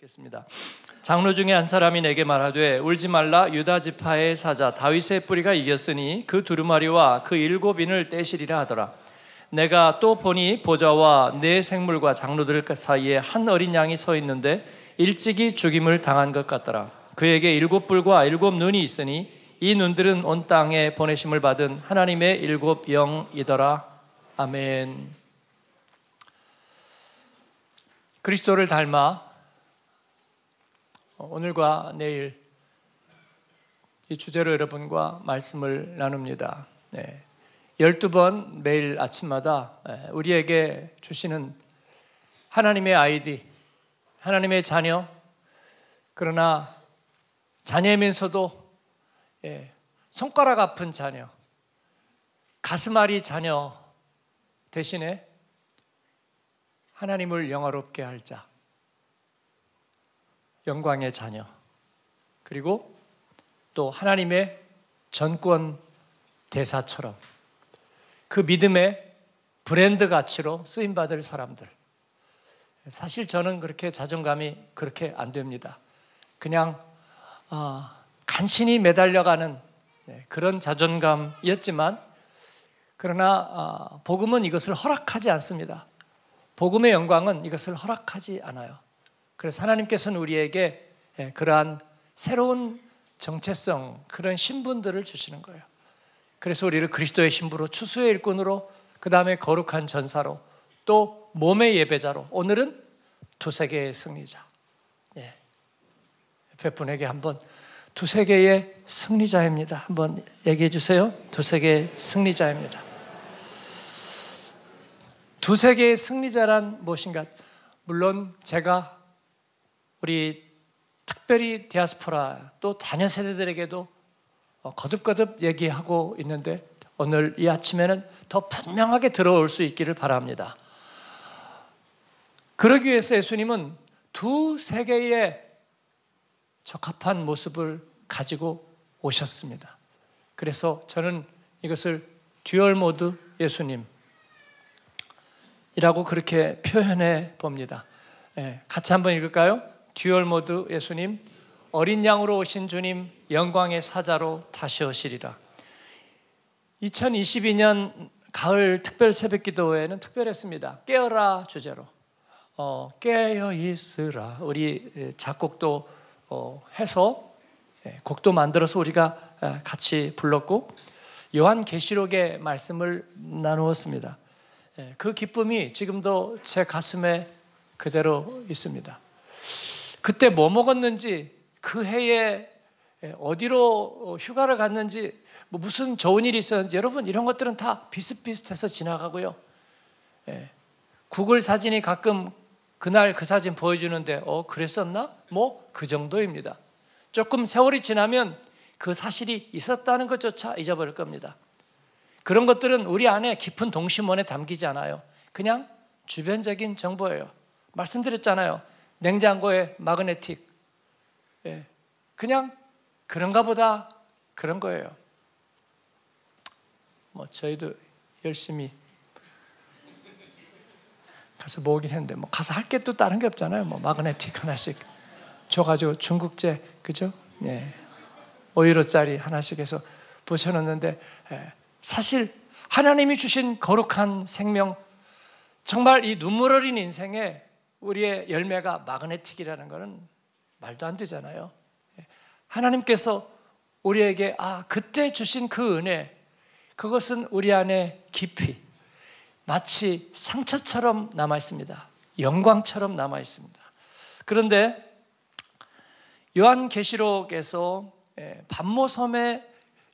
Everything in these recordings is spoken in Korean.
읽겠습니다. 장로 중에 한 사람이 내게 말하되 울지 말라 유다 지파의 사자 다윗의 뿌리가 이겼으니 그 두루마리와 그 일곱 인을 떼시리라 하더라. 내가 또 보니 보좌와 내 생물과 장로들 사이에 한 어린 양이 서 있는데 일찍이 죽임을 당한 것 같더라. 그에게 일곱 불과 일곱 눈이 있으니 이 눈들은 온 땅에 보내심을 받은 하나님의 일곱 영이더라. 아멘. 그리스도를 닮아 어, 오늘과 내일 이 주제로 여러분과 말씀을 나눕니다. 네. 12번 매일 아침마다 네, 우리에게 주시는 하나님의 아이디, 하나님의 자녀, 그러나 자녀면서도 예, 손가락 아픈 자녀, 가슴앓이 자녀 대신에 하나님을 영화롭게 할 자, 영광의 자녀, 그리고 또 하나님의 전권 대사처럼 그 믿음의 브랜드 가치로 쓰임받을 사람들. 사실 저는 그렇게 자존감이 그렇게 안 됩니다. 그냥 어, 간신히 매달려가는 네, 그런 자존감이었지만 그러나 아, 복음은 이것을 허락하지 않습니다. 복음의 영광은 이것을 허락하지 않아요. 그래서 하나님께서는 우리에게 예, 그러한 새로운 정체성, 그런 신분들을 주시는 거예요. 그래서 우리를 그리스도의 신부로 추수의 일꾼으로 그 다음에 거룩한 전사로 또 몸의 예배자로 오늘은 두세 개의 승리자. 예. 옆에 분에게 한번 두세 개의 승리자입니다. 한번 얘기해 주세요. 두세 개의 승리자입니다. 두세 개의 승리자란 무엇인가? 물론 제가 우리 특별히 디아스포라 또 자녀 세대들에게도 어, 거듭거듭 얘기하고 있는데 오늘 이 아침에는 더 분명하게 들어올 수 있기를 바랍니다. 그러기 위해서 예수님은 두 세계의 적합한 모습을 가지고 오셨습니다. 그래서 저는 이것을 듀얼 모드 예수님이라고 그렇게 표현해 봅니다. 예, 같이 한번 읽을까요? 듀얼 모드 예수님, 어린 양으로 오신 주님, 영광의 사자로 다시 오시리라. 2022년 가을 특별 새벽 기도회는 특별했습니다. 깨어라 주제로. 어, 깨어 있으라. 우리 예, 작곡도 어, 해서 예, 곡도 만들어서 우리가 아, 같이 불렀고 요한 계시록의 말씀을 나누었습니다. 예, 그 기쁨이 지금도 제 가슴에 그대로 있습니다. 그때 뭐 먹었는지 그 해에 예, 어디로 어, 휴가를 갔는지 뭐 무슨 좋은 일이 있었는지 여러분 이런 것들은 다 비슷비슷해서 지나가고요. 예. 구글 사진이 가끔 그날 그 사진 보여주는데 어 그랬었나? 뭐 그 정도입니다. 조금 세월이 지나면 그 사실이 있었다는 것조차 잊어버릴 겁니다. 그런 것들은 우리 안에 깊은 동심원에 담기지 않아요. 그냥 주변적인 정보예요. 말씀드렸잖아요. 냉장고에 마그네틱. 예. 그냥 그런가 보다 그런 거예요. 뭐 저희도 열심히 가서 모으긴 했는데 뭐 가서 할 게 또 다른 게 없잖아요. 뭐 마그네틱 하나씩 줘가지고 중국제 그죠? 예. 5유로짜리 하나씩 해서 붙여놓는데 예. 사실 하나님이 주신 거룩한 생명 정말 이 눈물 어린 인생에 우리의 열매가 마그네틱이라는 것은 말도 안 되잖아요. 예. 하나님께서 우리에게 아 그때 주신 그 은혜 그것은 우리 안에 깊이 마치 상처처럼 남아 있습니다. 영광처럼 남아 있습니다. 그런데 요한계시록에서 예, 반모섬에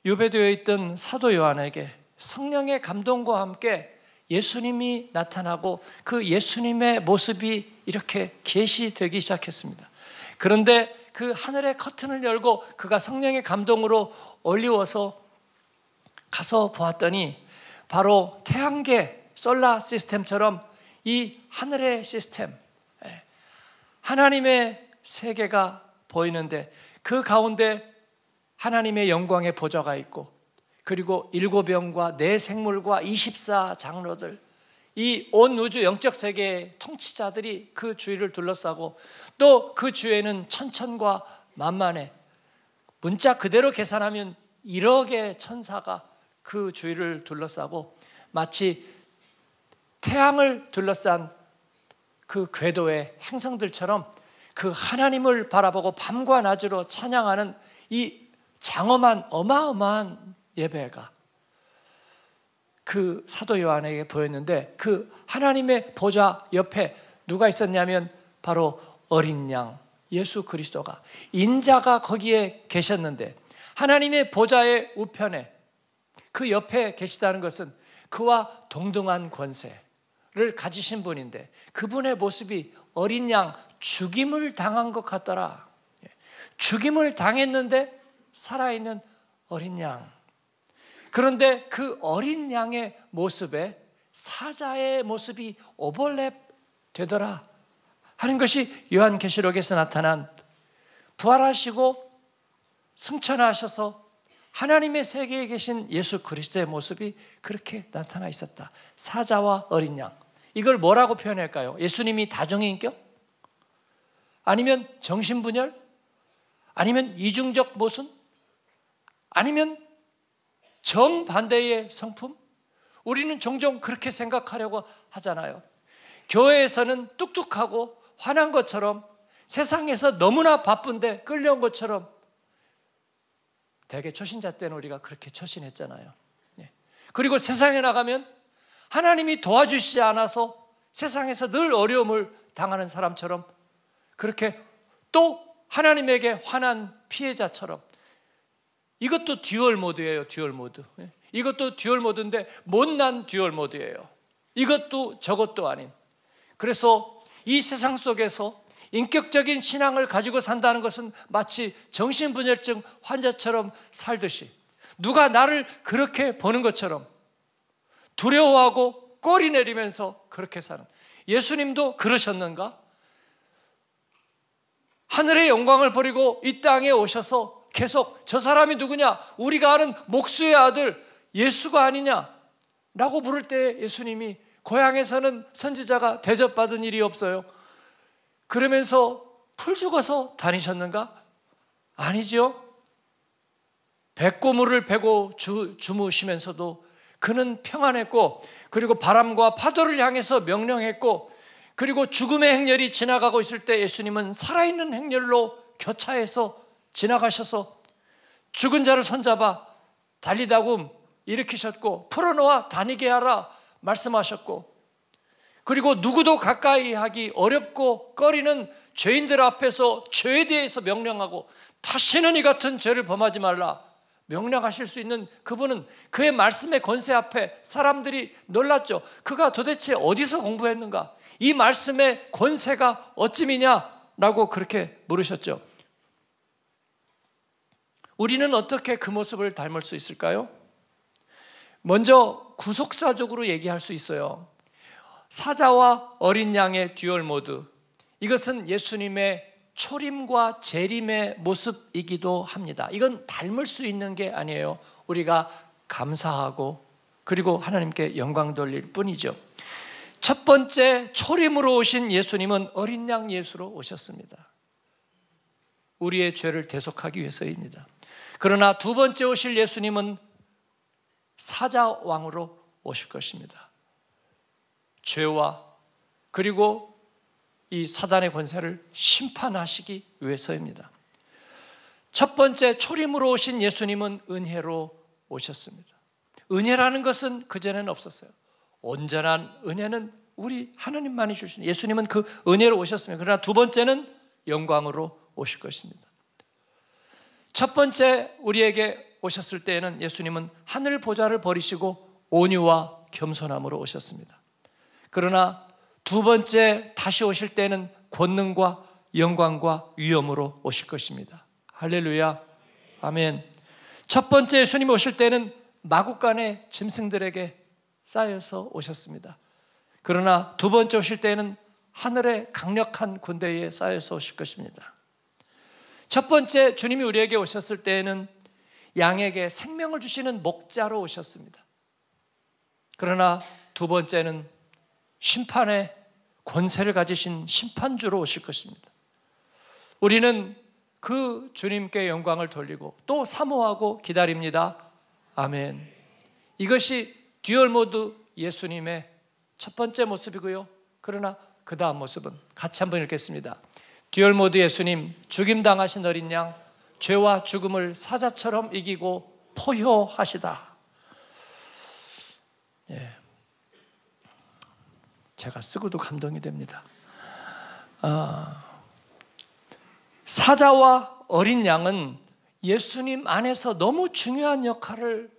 유배되어 있던 사도 요한에게 성령의 감동과 함께 예수님이 나타나고 그 예수님의 모습이 이렇게 계시되기 시작했습니다. 그런데 그 하늘의 커튼을 열고 그가 성령의 감동으로 올리워서 가서 보았더니 바로 태양계 솔라 시스템처럼 이 하늘의 시스템 예, 하나님의 세계가 보이는데 그 가운데 하나님의 영광의 보좌가 있고 그리고 일곱병과 네 생물과 24 장로들 이 온 우주 영적 세계의 통치자들이 그 주위를 둘러싸고 또 그 주위에는 천천과 만만의 문자 그대로 계산하면 1억의 천사가 그 주위를 둘러싸고 마치 태양을 둘러싼 그 궤도의 행성들처럼 그 하나님을 바라보고 밤과 낮으로 찬양하는 이 장엄한 어마어마한 예배가 그 사도 요한에게 보였는데 그 하나님의 보좌 옆에 누가 있었냐면 바로 어린 양 예수 그리스도가 인자가 거기에 계셨는데 하나님의 보좌의 우편에 그 옆에 계시다는 것은 그와 동등한 권세를 가지신 분인데 그분의 모습이 어린 양 죽임을 당한 것 같더라. 예. 죽임을 당했는데 살아있는 어린 양. 그런데 그 어린 양의 모습에 사자의 모습이 오버랩 되더라 하는 것이 요한계시록에서 나타난 부활하시고 승천하셔서 하나님의 세계에 계신 예수 그리스도의 모습이 그렇게 나타나 있었다. 사자와 어린 양. 이걸 뭐라고 표현할까요? 예수님이 다중인격? 아니면 정신분열? 아니면 이중적 모순? 아니면 정반대의 성품? 우리는 종종 그렇게 생각하려고 하잖아요. 교회에서는 뚝뚝하고 화난 것처럼 세상에서 너무나 바쁜데 끌려온 것처럼 대개 초신자 때는 우리가 그렇게 처신했잖아요. 네. 그리고 세상에 나가면 하나님이 도와주시지 않아서 세상에서 늘 어려움을 당하는 사람처럼 그렇게 또 하나님에게 화난 피해자처럼 이것도 듀얼 모드예요. 듀얼 모드. 예. 이것도 듀얼 모드인데 못난 듀얼 모드예요. 이것도 저것도 아닌. 그래서 이 세상 속에서 인격적인 신앙을 가지고 산다는 것은 마치 정신분열증 환자처럼 살듯이 누가 나를 그렇게 보는 것처럼 두려워하고 꼬리 내리면서 그렇게 사는 예수님도 그러셨는가? 하늘의 영광을 버리고 이 땅에 오셔서 계속 저 사람이 누구냐? 우리가 아는 목수의 아들 예수가 아니냐? 라고 부를 때 예수님이 고향에서는 선지자가 대접받은 일이 없어요. 그러면서 풀 죽어서 다니셨는가? 아니죠. 백고물을 베고 주, 주무시면서도 그는 평안했고 그리고 바람과 파도를 향해서 명령했고 그리고 죽음의 행렬이 지나가고 있을 때 예수님은 살아있는 행렬로 교차해서 지나가셔서 죽은 자를 손잡아 달리다금 일으키셨고 풀어놓아 다니게 하라 말씀하셨고 그리고 누구도 가까이 하기 어렵고 꺼리는 죄인들 앞에서 죄에 대해서 명령하고 다시는 이 같은 죄를 범하지 말라 명령하실 수 있는 그분은 그의 말씀의 권세 앞에 사람들이 놀랐죠. 그가 도대체 어디서 공부했는가? 이 말씀의 권세가 어찌미냐라고 그렇게 물으셨죠. 우리는 어떻게 그 모습을 닮을 수 있을까요? 먼저 구속사적으로 얘기할 수 있어요. 사자와 어린 양의 듀얼 모드. 이것은 예수님의 초림과 재림의 모습이기도 합니다. 이건 닮을 수 있는 게 아니에요. 우리가 감사하고 그리고 하나님께 영광 돌릴 뿐이죠. 첫 번째 초림으로 오신 예수님은 어린 양 예수로 오셨습니다. 우리의 죄를 대속하기 위해서입니다. 그러나 두 번째 오실 예수님은 사자왕으로 오실 것입니다. 죄와 그리고 이 사단의 권세를 심판하시기 위해서입니다. 첫 번째 초림으로 오신 예수님은 은혜로 오셨습니다. 은혜라는 것은 그전에는 없었어요. 온전한 은혜는 우리 하나님만이 주신 예수님은 그 은혜로 오셨습니다. 그러나 두 번째는 영광으로 오실 것입니다. 첫 번째 우리에게 오셨을 때에는 예수님은 하늘 보좌를 버리시고 온유와 겸손함으로 오셨습니다. 그러나 두 번째 다시 오실 때는 권능과 영광과 위엄으로 오실 것입니다. 할렐루야. 아멘. 첫 번째 예수님 오실 때는 마국간의 짐승들에게 쌓여서 오셨습니다. 그러나 두 번째 오실 때는 하늘의 강력한 군대에 쌓여서 오실 것입니다. 첫 번째 주님이 우리에게 오셨을 때에는 양에게 생명을 주시는 목자로 오셨습니다. 그러나 두 번째는 심판의 권세를 가지신 심판주로 오실 것입니다. 우리는 그 주님께 영광을 돌리고 또 사모하고 기다립니다. 아멘. 이것이 듀얼 모드 예수님의 첫 번째 모습이고요. 그러나 그 다음 모습은 같이 한번 읽겠습니다. 듀얼 모드 예수님 죽임 당하신 어린 양 죄와 죽음을 사자처럼 이기고 포효하시다. 예. 제가 쓰고도 감동이 됩니다. 아, 사자와 어린 양은 예수님 안에서 너무 중요한 역할을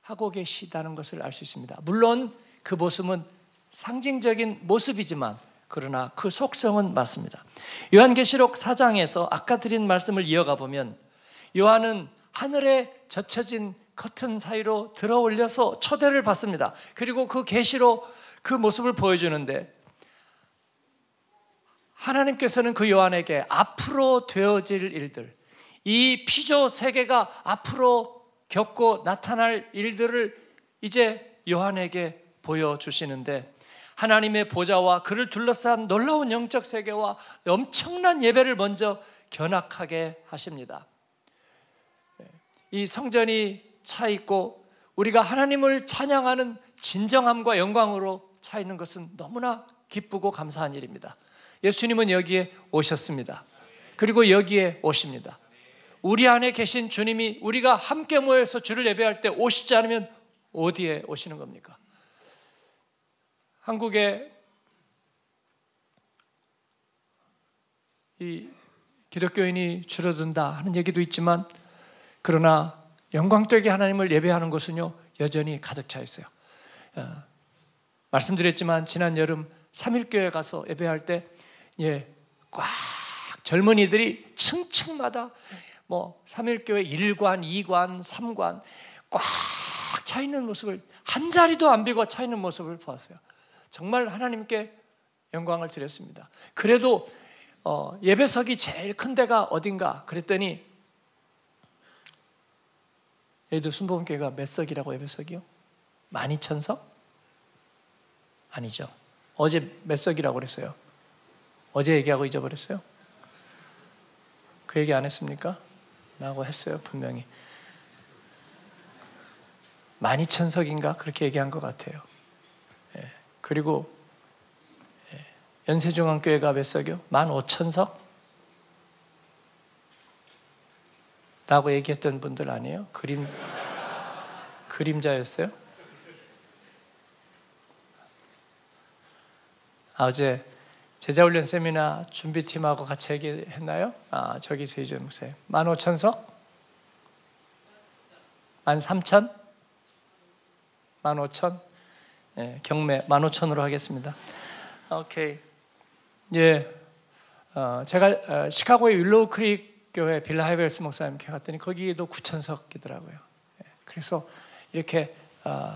하고 계시다는 것을 알 수 있습니다. 물론 그 모습은 상징적인 모습이지만 그러나 그 속성은 맞습니다. 요한계시록 4장에서 아까 드린 말씀을 이어가 보면 요한은 하늘에 젖혀진 커튼 사이로 들어올려서 초대를 받습니다. 그리고 그 계시로 그 모습을 보여주는데 하나님께서는 그 요한에게 앞으로 되어질 일들, 이 피조 세계가 앞으로 겪고 나타날 일들을 이제 요한에게 보여주시는데 하나님의 보좌와 그를 둘러싼 놀라운 영적 세계와 엄청난 예배를 먼저 견학하게 하십니다. 예, 이 성전이 차 있고 우리가 하나님을 찬양하는 진정함과 영광으로 차 있는 것은 너무나 기쁘고 감사한 일입니다. 예수님은 여기에 오셨습니다. 그리고 여기에 오십니다. 우리 안에 계신 주님이 우리가 함께 모여서 주를 예배할 때 오시지 않으면 어디에 오시는 겁니까? 한국의 이 기독교인이 줄어든다 하는 얘기도 있지만 그러나 영광되게 하나님을 예배하는 것은요 여전히 가득 차 있어요. 어, 말씀드렸지만 지난 여름 3일교회 가서 예배할 때 예, 꽉 젊은이들이 층층마다 뭐 3일교회 1관, 2관, 3관 꽉 차 있는 모습을 한 자리도 안 비고 차 있는 모습을 보았어요. 정말 하나님께 영광을 드렸습니다. 그래도 어, 예배석이 제일 큰 데가 어딘가 그랬더니 얘들 순복음교회가 몇 석이라고 예배석이요? 1 2 0석 아니죠. 어제 몇 석이라고 그랬어요? 어제 얘기하고 잊어버렸어요? 그 얘기 안 했습니까? 라고 했어요, 분명히. 1 2 0석인가 그렇게 얘기한 것 같아요. 그리고 예, 연세중앙교회가 몇 석이요? 만 오천 석? 라고 얘기했던 분들 아니에요? 그림, 그림자였어요? 아, 어제 제자훈련 세미나 준비팀하고 같이 얘기했나요? 아, 저기 세이준 목사님. 만 오천 석? 만 삼천? 만 오천? 예, 경매 15,000으로 하겠습니다. 오케이. 예. 어, 제가 어, 시카고의 윌로우 크릭 교회 빌라 하이벨스 목사님께 갔더니 거기에도 9 0석이더라고요 예, 그래서 이렇게 어,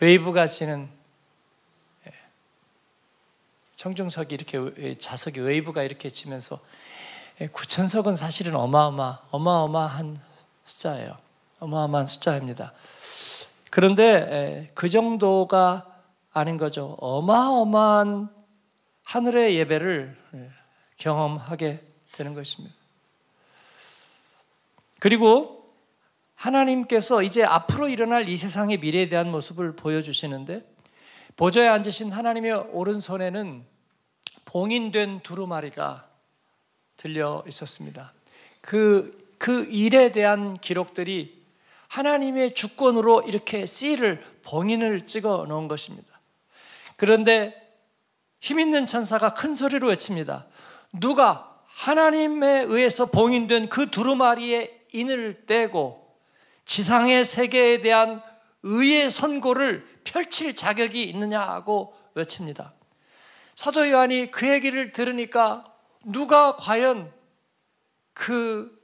웨이브가 지는 예, 청중석이 이렇게 좌석이 웨이브가 이렇게 지면서 예, 9 0석은 사실은 어마어마 어마어마한 숫자예요. 어마어마한 숫자입니다. 그런데 그 정도가 아닌 거죠. 어마어마한 하늘의 예배를 경험하게 되는 것입니다. 그리고 하나님께서 이제 앞으로 일어날 이 세상의 미래에 대한 모습을 보여주시는데 보좌에 앉으신 하나님의 오른손에는 봉인된 두루마리가 들려 있었습니다. 그, 그 일에 대한 기록들이 하나님의 주권으로 이렇게 씨를 봉인을 찍어 놓은 것입니다. 그런데 힘 있는 천사가 큰 소리로 외칩니다. 누가 하나님에 의해서 봉인된 그 두루마리에 인을 떼고 지상의 세계에 대한 의의 선고를 펼칠 자격이 있느냐 고 외칩니다. 사도 요한이 그 얘기를 들으니까 누가 과연 그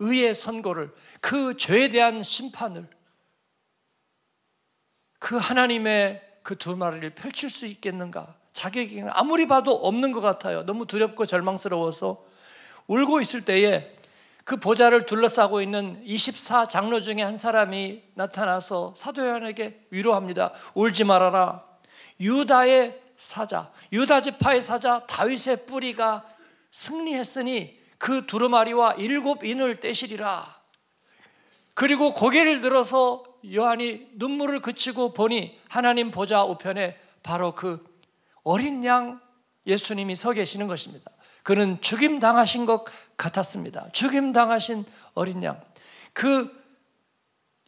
의의 선고를 그 죄에 대한 심판을 그 하나님의 그 두 마리를 펼칠 수 있겠는가? 자격이 아무리 봐도 없는 것 같아요. 너무 두렵고 절망스러워서 울고 있을 때에 그 보좌를 둘러싸고 있는 24 장로 중에 한 사람이 나타나서 사도 요한에게 위로합니다. 울지 말아라. 유다의 사자, 유다 지파의 사자 다윗의 뿌리가 승리했으니 그 두루마리와 일곱 인을 떼시리라. 그리고 고개를 들어서 요한이 눈물을 그치고 보니 하나님 보좌 우편에 바로 그 어린 양 예수님이 서 계시는 것입니다. 그는 죽임 당하신 것 같았습니다. 죽임 당하신 어린 양. 그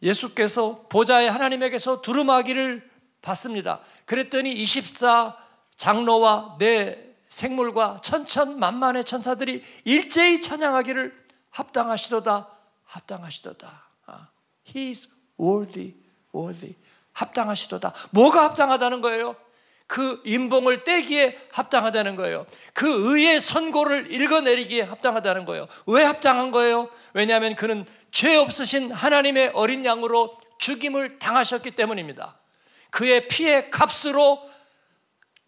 예수께서 보좌의 하나님에게서 두루마기를 받습니다. 그랬더니 24 장로와 네 생물과 천천만만의 천사들이 일제히 찬양하기를 합당하시도다 합당하시도다 아, He is worthy worthy 합당하시도다 뭐가 합당하다는 거예요? 그 인봉을 떼기에 합당하다는 거예요. 그 의의 선고를 읽어내리기에 합당하다는 거예요. 왜 합당한 거예요? 왜냐하면 그는 죄 없으신 하나님의 어린 양으로 죽임을 당하셨기 때문입니다. 그의 피의 값으로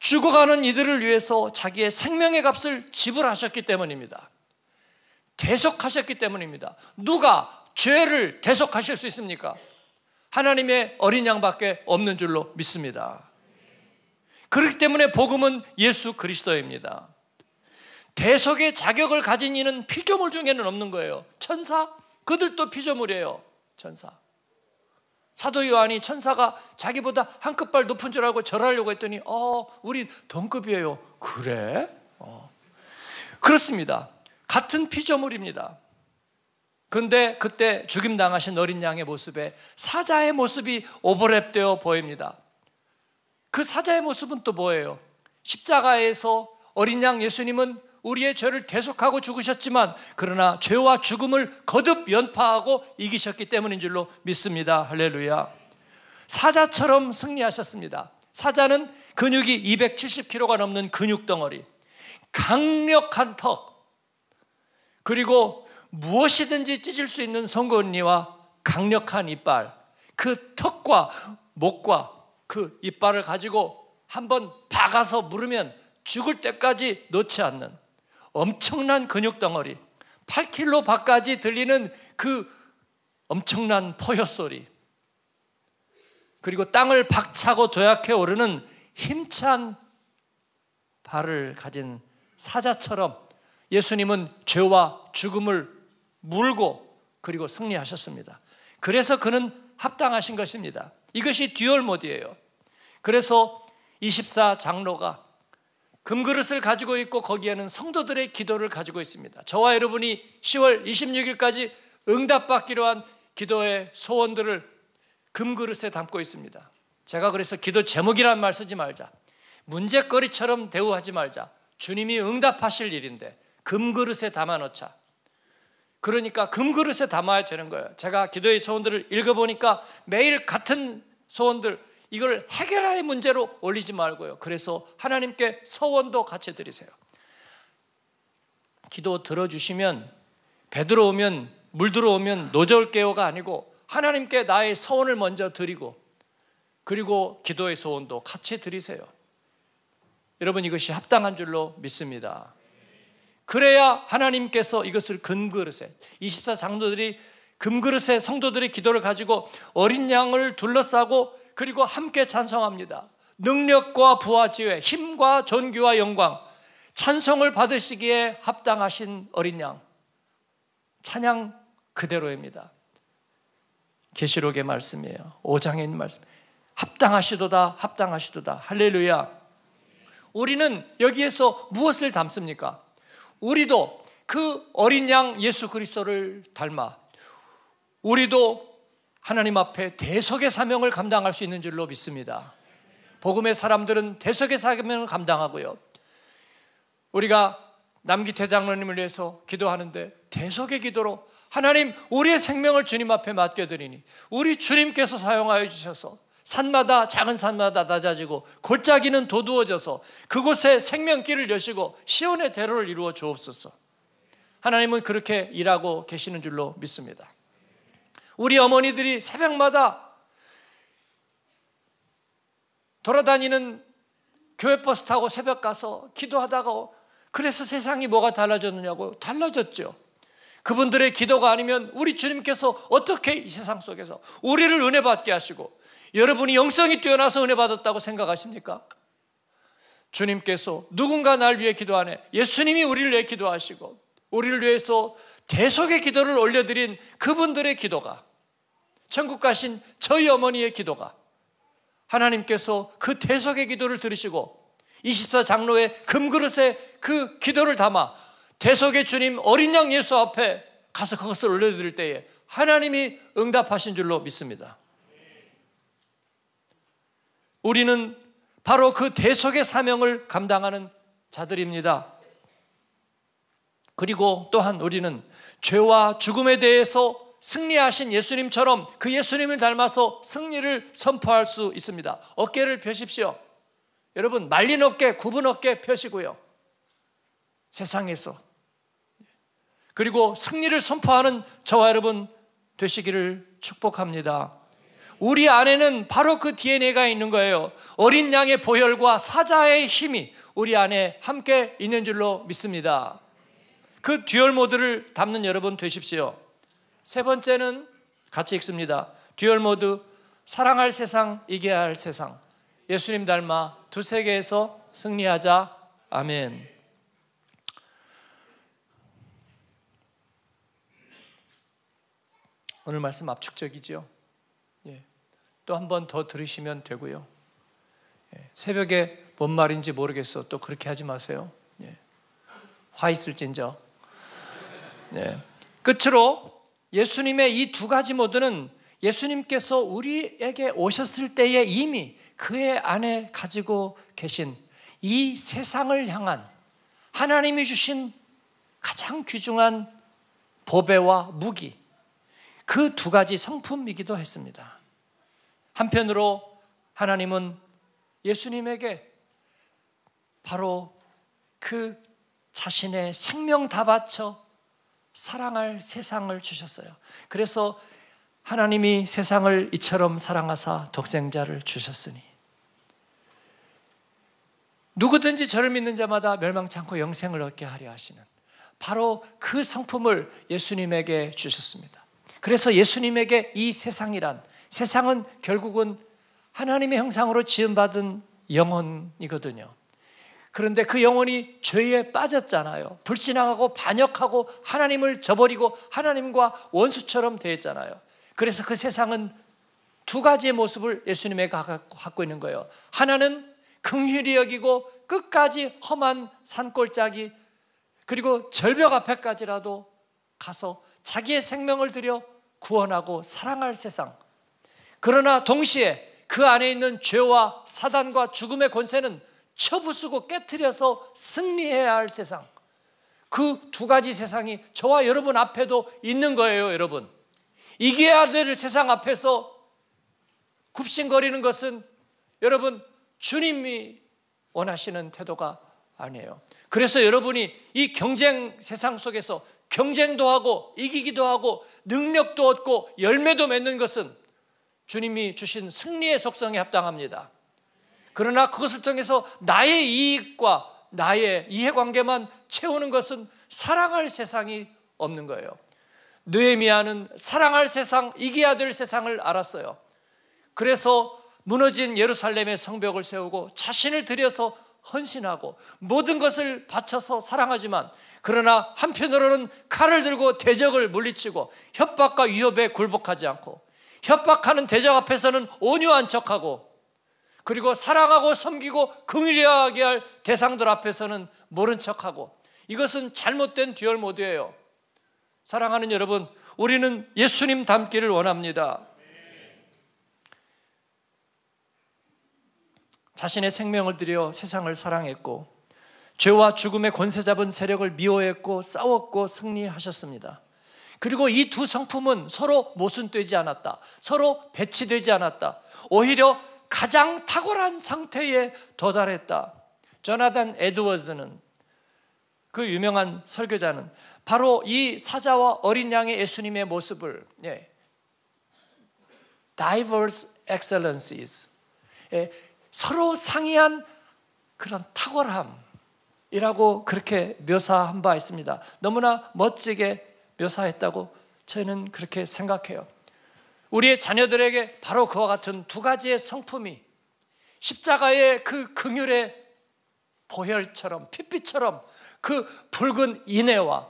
죽어가는 이들을 위해서 자기의 생명의 값을 지불하셨기 때문입니다. 대속하셨기 때문입니다. 누가 죄를 대속하실 수 있습니까? 하나님의 어린 양밖에 없는 줄로 믿습니다. 그렇기 때문에 복음은 예수 그리스도입니다. 대속의 자격을 가진 이는 피조물 중에는 없는 거예요. 천사? 그들도 피조물이에요. 천사. 사도 요한이 천사가 자기보다 한 끗발 높은 줄 알고 절하려고 했더니 어 우리 동급이에요. 그래? 어. 그렇습니다. 같은 피조물입니다. 근데 그때 죽임 당하신 어린 양의 모습에 사자의 모습이 오버랩되어 보입니다. 그 사자의 모습은 또 뭐예요? 십자가에서 어린 양 예수님은 우리의 죄를 계속하고 죽으셨지만 그러나 죄와 죽음을 거듭 연파하고 이기셨기 때문인 줄로 믿습니다. 할렐루야. 사자처럼 승리하셨습니다. 사자는 근육이 270kg가 넘는 근육 덩어리, 강력한 턱, 그리고 무엇이든지 찢을 수 있는 송곳이와 강력한 이빨, 그 턱과 목과 그 이빨을 가지고 한번 박아서 물으면 죽을 때까지 놓지 않는 엄청난 근육 덩어리, 8킬로 밖까지 들리는 그 엄청난 포효 소리, 그리고 땅을 박차고 도약해 오르는 힘찬 발을 가진 사자처럼 예수님은 죄와 죽음을 물고 그리고 승리하셨습니다. 그래서 그는 합당하신 것입니다. 이것이 듀얼 모드예요. 그래서 24 장로가 금그릇을 가지고 있고 거기에는 성도들의 기도를 가지고 있습니다. 저와 여러분이 10월 26일까지 응답받기로 한 기도의 소원들을 금그릇에 담고 있습니다. 제가 그래서 기도 제목이란 말 쓰지 말자. 문제거리처럼 대우하지 말자. 주님이 응답하실 일인데 금그릇에 담아놓자. 그러니까 금그릇에 담아야 되는 거예요. 제가 기도의 소원들을 읽어보니까 매일 같은 소원들, 이걸 해결할 문제로 올리지 말고요. 그래서 하나님께 서원도 같이 드리세요. 기도 들어주시면 배 들어오면 물 들어오면 노절 깨어가 아니고 하나님께 나의 서원을 먼저 드리고 그리고 기도의 소원도 같이 드리세요. 여러분 이것이 합당한 줄로 믿습니다. 그래야 하나님께서 이것을 금그릇에 24장도들이 금그릇에 성도들의 기도를 가지고 어린 양을 둘러싸고 그리고 함께 찬성합니다. 능력과 부와 지혜, 힘과 존귀와 영광, 찬송을 받으시기에 합당하신 어린 양. 찬양 그대로입니다. 계시록의 말씀이에요. 5장에 있는 말씀. 합당하시도다, 합당하시도다. 할렐루야. 우리는 여기에서 무엇을 담습니까? 우리도 그 어린 양 예수 그리스도를 닮아 우리도 하나님 앞에 대속의 사명을 감당할 수 있는 줄로 믿습니다. 복음의 사람들은 대속의 사명을 감당하고요. 우리가 남기태 장로님을 위해서 기도하는데 대속의 기도로 하나님 우리의 생명을 주님 앞에 맡겨드리니 우리 주님께서 사용하여 주셔서 산마다 작은 산마다 낮아지고 골짜기는 도두어져서 그곳에 생명길을 여시고 시온의 대로를 이루어 주옵소서. 하나님은 그렇게 일하고 계시는 줄로 믿습니다. 우리 어머니들이 새벽마다 돌아다니는 교회 버스 타고 새벽 가서 기도하다가 그래서 세상이 뭐가 달라졌느냐고 달라졌죠. 그분들의 기도가 아니면 우리 주님께서 어떻게 이 세상 속에서 우리를 은혜 받게 하시고 여러분이 영성이 뛰어나서 은혜 받았다고 생각하십니까? 주님께서 누군가 날 위해 기도하네. 예수님이 우리를 위해 기도하시고 우리를 위해서 대속의 기도를 올려드린 그분들의 기도가 천국 가신 저희 어머니의 기도가 하나님께서 그 대속의 기도를 들으시고 24장로의 금그릇에 그 기도를 담아 대속의 주님 어린 양 예수 앞에 가서 그것을 올려드릴 때에 하나님이 응답하신 줄로 믿습니다. 우리는 바로 그 대속의 사명을 감당하는 자들입니다. 그리고 또한 우리는 죄와 죽음에 대해서 승리하신 예수님처럼 그 예수님을 닮아서 승리를 선포할 수 있습니다. 어깨를 펴십시오. 여러분 말린 어깨, 굽은 어깨 펴시고요. 세상에서 그리고 승리를 선포하는 저와 여러분 되시기를 축복합니다. 우리 안에는 바로 그 DNA가 있는 거예요. 어린 양의 보혈과 사자의 힘이 우리 안에 함께 있는 줄로 믿습니다. 그 듀얼 모드를 담는 여러분 되십시오. 세 번째는 같이 읽습니다. 듀얼 모드 사랑할 세상, 이겨야 할 세상. 예수님 닮아 두 세계에서 승리하자. 아멘. 오늘 말씀 압축적이죠. 예. 또 한 번 더 들으시면 되고요. 예. 새벽에 뭔 말인지 모르겠어. 또 그렇게 하지 마세요. 예. 화 있을진저 네. 끝으로 예수님의 이 두 가지 모드는 예수님께서 우리에게 오셨을 때에 이미 그의 안에 가지고 계신 이 세상을 향한 하나님이 주신 가장 귀중한 보배와 무기 그 두 가지 성품이기도 했습니다. 한편으로 하나님은 예수님에게 바로 그 자신의 생명 다 바쳐 사랑할 세상을 주셨어요. 그래서 하나님이 세상을 이처럼 사랑하사 독생자를 주셨으니 누구든지 저를 믿는 자마다 멸망치 않고 영생을 얻게 하려 하시는 바로 그 성품을 예수님에게 주셨습니다. 그래서 예수님에게 이 세상이란 세상은 결국은 하나님의 형상으로 지음받은 영혼이거든요. 그런데 그 영혼이 죄에 빠졌잖아요. 불신하고 반역하고 하나님을 저버리고 하나님과 원수처럼 되었잖아요. 그래서 그 세상은 두 가지의 모습을 예수님이 갖고 있는 거예요. 하나는 긍휼히 여기고 끝까지 험한 산골짜기 그리고 절벽 앞에까지라도 가서 자기의 생명을 들여 구원하고 사랑할 세상. 그러나 동시에 그 안에 있는 죄와 사단과 죽음의 권세는 쳐부수고 깨뜨려서 승리해야 할 세상. 그 두 가지 세상이 저와 여러분 앞에도 있는 거예요, 여러분. 이겨야 될 세상 앞에서 굽신거리는 것은 여러분 주님이 원하시는 태도가 아니에요. 그래서 여러분이 이 경쟁 세상 속에서 경쟁도 하고 이기기도 하고 능력도 얻고 열매도 맺는 것은 주님이 주신 승리의 속성에 합당합니다. 그러나 그것을 통해서 나의 이익과 나의 이해관계만 채우는 것은 사랑할 세상이 없는 거예요. 느헤미야는 사랑할 세상, 이겨야 될 세상을 알았어요. 그래서 무너진 예루살렘의 성벽을 세우고 자신을 들여서 헌신하고 모든 것을 바쳐서 사랑하지만 그러나 한편으로는 칼을 들고 대적을 물리치고 협박과 위협에 굴복하지 않고 협박하는 대적 앞에서는 온유한 척하고 그리고 사랑하고 섬기고 긍휼하게 할 대상들 앞에서는 모른 척하고 이것은 잘못된 듀얼 모드예요. 사랑하는 여러분, 우리는 예수님 닮기를 원합니다. 자신의 생명을 드려 세상을 사랑했고 죄와 죽음의 권세 잡은 세력을 미워했고 싸웠고 승리하셨습니다. 그리고 이 두 성품은 서로 모순되지 않았다. 서로 배치되지 않았다. 오히려 가장 탁월한 상태에 도달했다. 조나단 에드워즈는 그 유명한 설교자는 바로 이 사자와 어린 양의 예수님의 모습을 예, diverse excellencies 예, 서로 상이한 그런 탁월함이라고 그렇게 묘사한 바 있습니다. 너무나 멋지게 묘사했다고 저는 그렇게 생각해요. 우리의 자녀들에게 바로 그와 같은 두 가지의 성품이 십자가의 그 긍휼의 보혈처럼 핏빛처럼 그 붉은 인애와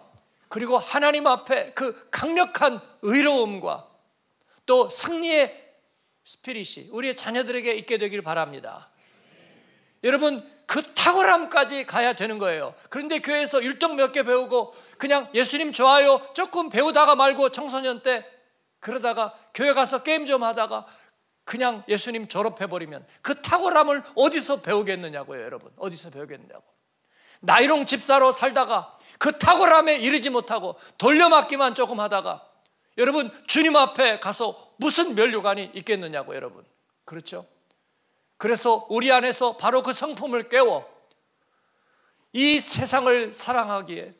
그리고 하나님 앞에 그 강력한 의로움과 또 승리의 스피릿이 우리의 자녀들에게 있게 되길 바랍니다. 여러분 그 탁월함까지 가야 되는 거예요. 그런데 교회에서 율동 몇 개 배우고 그냥 예수님 좋아요 조금 배우다가 말고 청소년 때 그러다가 교회 가서 게임 좀 하다가 그냥 예수님 졸업해버리면 그 탁월함을 어디서 배우겠느냐고요, 여러분. 어디서 배우겠느냐고. 나이롱 집사로 살다가 그 탁월함에 이르지 못하고 돌려막기만 조금 하다가 여러분, 주님 앞에 가서 무슨 면류관이 있겠느냐고, 여러분. 그렇죠? 그래서 우리 안에서 바로 그 성품을 깨워 이 세상을 사랑하기에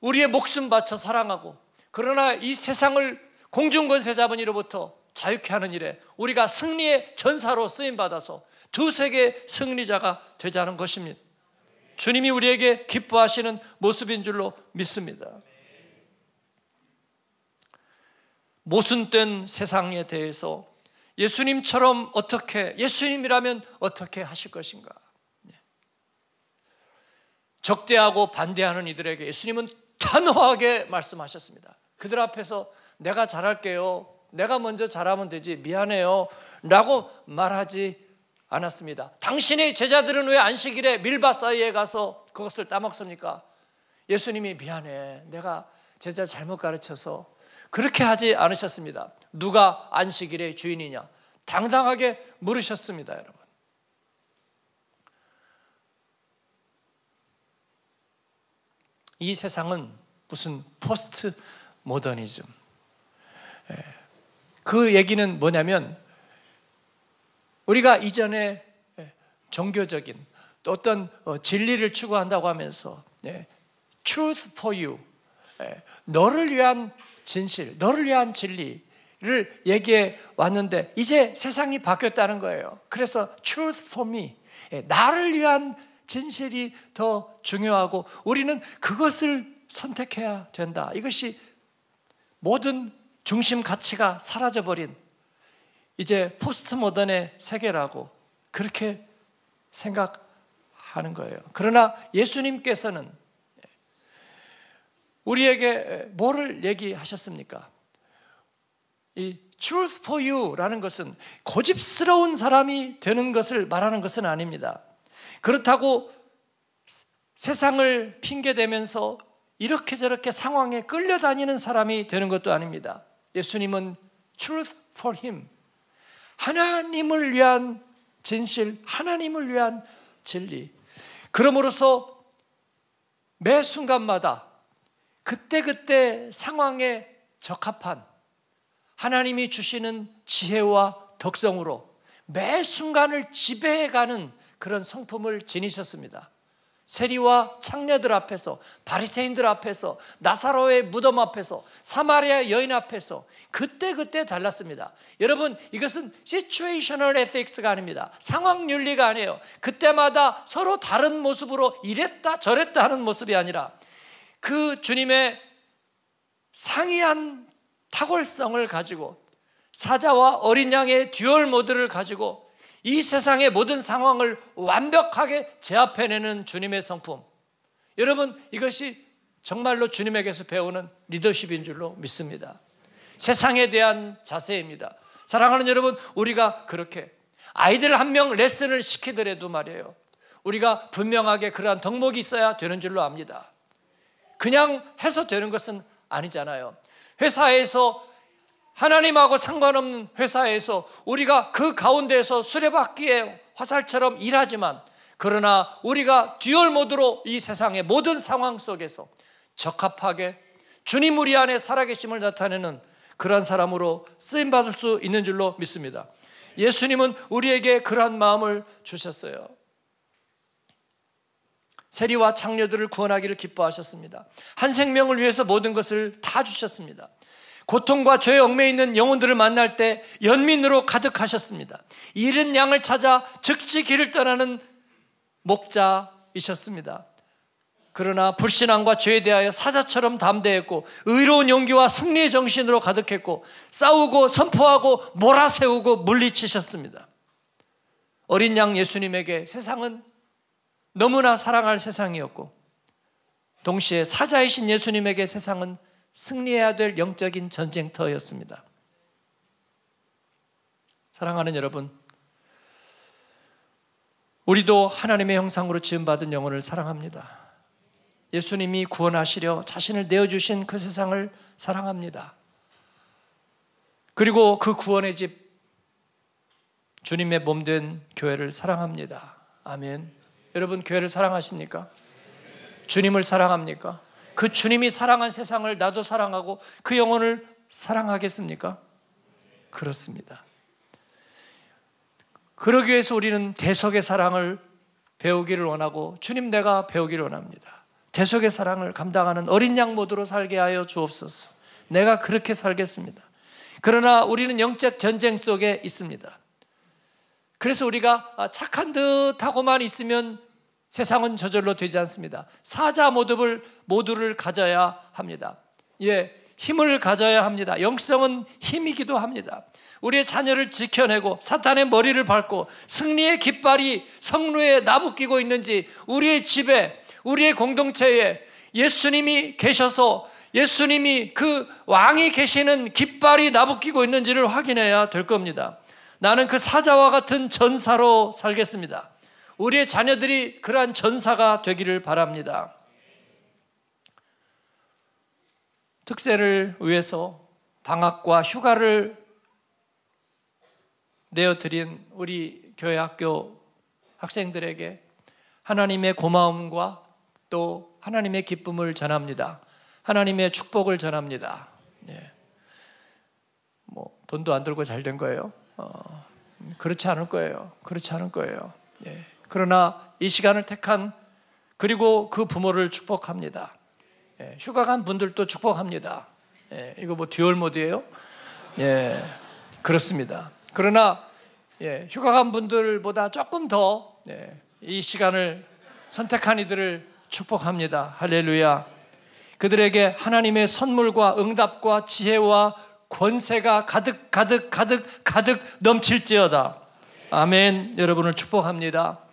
우리의 목숨 바쳐 사랑하고 그러나 이 세상을 공중권세 잡은 이로부터 자유케 하는 일에 우리가 승리의 전사로 쓰임 받아서 두 세계 승리자가 되자는 것입니다. 주님이 우리에게 기뻐하시는 모습인 줄로 믿습니다. 모순된 세상에 대해서 예수님처럼 어떻게, 예수님이라면 어떻게 하실 것인가? 예. 적대하고 반대하는 이들에게 예수님은 단호하게 말씀하셨습니다. 그들 앞에서 내가 잘할게요. 내가 먼저 잘하면 되지. 미안해요. 라고 말하지 않았습니다. 당신의 제자들은 왜 안식일에 밀밭 사이에 가서 그것을 따먹습니까? 예수님이 미안해. 내가 제자 잘못 가르쳐서 그렇게 하지 않으셨습니다. 누가 안식일의 주인이냐? 당당하게 물으셨습니다, 여러분. 이 세상은 무슨 포스트 모더니즘, 그 얘기는 뭐냐면 우리가 이전에 예, 종교적인 또 어떤 어, 진리를 추구한다고 하면서 예, truth for you 예, 너를 위한 진실, 너를 위한 진리를 얘기해 왔는데 이제 세상이 바뀌었다는 거예요. 그래서 truth for me 나를 위한 진실이 더 중요하고 우리는 그것을 선택해야 된다. 이것이 모든 중심 가치가 사라져버린 이제 포스트 모던의 세계라고 그렇게 생각하는 거예요. 그러나 예수님께서는 우리에게 뭐를 얘기하셨습니까? 이 truth for you라는 것은 고집스러운 사람이 되는 것을 말하는 것은 아닙니다. 그렇다고 세상을 핑계대면서 이렇게 저렇게 상황에 끌려다니는 사람이 되는 것도 아닙니다. 예수님은 truth for him. 하나님을 위한 진실, 하나님을 위한 진리. 그러므로서 매 순간마다 그때그때 상황에 적합한 하나님이 주시는 지혜와 덕성으로 매 순간을 지배해가는 그런 성품을 지니셨습니다. 세리와 창녀들 앞에서 바리새인들 앞에서 나사로의 무덤 앞에서 사마리아 여인 앞에서 그때그때 달랐습니다. 여러분 이것은 situational ethics가 아닙니다. 상황 윤리가 아니에요. 그때마다 서로 다른 모습으로 이랬다 저랬다 하는 모습이 아니라 그 주님의 상이한 탁월성을 가지고 사자와 어린 양의 듀얼 모드를 가지고 이 세상의 모든 상황을 완벽하게 제압해내는 주님의 성품. 여러분, 이것이 정말로 주님에게서 배우는 리더십인 줄로 믿습니다. 세상에 대한 자세입니다. 사랑하는 여러분, 우리가 그렇게 아이들 한 명 레슨을 시키더라도 말이에요. 우리가 분명하게 그러한 덕목이 있어야 되는 줄로 압니다. 그냥 해서 되는 것은 아니잖아요. 회사에서 하나님하고 상관없는 회사에서 우리가 그 가운데에서 수레바퀴의 화살처럼 일하지만 그러나 우리가 듀얼 모드로 이 세상의 모든 상황 속에서 적합하게 주님 우리 안에 살아계심을 나타내는 그러한 사람으로 쓰임 받을 수 있는 줄로 믿습니다. 예수님은 우리에게 그러한 마음을 주셨어요. 세리와 창녀들을 구원하기를 기뻐하셨습니다. 한 생명을 위해서 모든 것을 다 주셨습니다. 고통과 죄에 얽매 여 있는 영혼들을 만날 때 연민으로 가득하셨습니다. 잃은 양을 찾아 즉시 길을 떠나는 목자이셨습니다. 그러나 불신앙과 죄에 대하여 사자처럼 담대했고 의로운 용기와 승리의 정신으로 가득했고 싸우고 선포하고 몰아세우고 물리치셨습니다. 어린 양 예수님에게 세상은 너무나 사랑할 세상이었고 동시에 사자이신 예수님에게 세상은 승리해야 될 영적인 전쟁터였습니다. 사랑하는 여러분, 우리도 하나님의 형상으로 지음받은 영혼을 사랑합니다. 예수님이 구원하시려 자신을 내어주신 그 세상을 사랑합니다. 그리고 그 구원의 집, 주님의 몸 된 교회를 사랑합니다. 아멘. 여러분, 교회를 사랑하십니까? 주님을 사랑합니까? 그 주님이 사랑한 세상을 나도 사랑하고 그 영혼을 사랑하겠습니까? 그렇습니다. 그러기 위해서 우리는 대속의 사랑을 배우기를 원하고 주님 내가 배우기를 원합니다. 대속의 사랑을 감당하는 어린 양 모드로 살게 하여 주옵소서. 내가 그렇게 살겠습니다. 그러나 우리는 영적 전쟁 속에 있습니다. 그래서 우리가 아, 착한 듯 하고만 있으면 세상은 저절로 되지 않습니다. 사자 모두를 모두를 가져야 합니다. 예, 힘을 가져야 합니다. 영성은 힘이기도 합니다. 우리의 자녀를 지켜내고 사탄의 머리를 밟고 승리의 깃발이 성루에 나부끼고 있는지 우리의 집에 우리의 공동체에 예수님이 계셔서 예수님이 그 왕이 계시는 깃발이 나부끼고 있는지를 확인해야 될 겁니다. 나는 그 사자와 같은 전사로 살겠습니다. 우리의 자녀들이 그러한 전사가 되기를 바랍니다. 특세를 위해서 방학과 휴가를 내어드린 우리 교회 학교 학생들에게 하나님의 고마움과 또 하나님의 기쁨을 전합니다. 하나님의 축복을 전합니다. 예. 뭐 돈도 안 들고 잘 된 거예요. 어, 그렇지 않을 거예요. 그렇지 않을 거예요. 예. 그러나 이 시간을 택한 그리고 그 부모를 축복합니다. 예, 휴가 간 분들도 축복합니다. 예, 이거 뭐 듀얼모드예요? 예, 그렇습니다. 그러나 예, 휴가 간 분들보다 조금 더이 예, 시간을 선택한 이들을 축복합니다. 할렐루야. 그들에게 하나님의 선물과 응답과 지혜와 권세가 가득 가득 가득 가득 넘칠지어다. 아멘. 여러분을 축복합니다.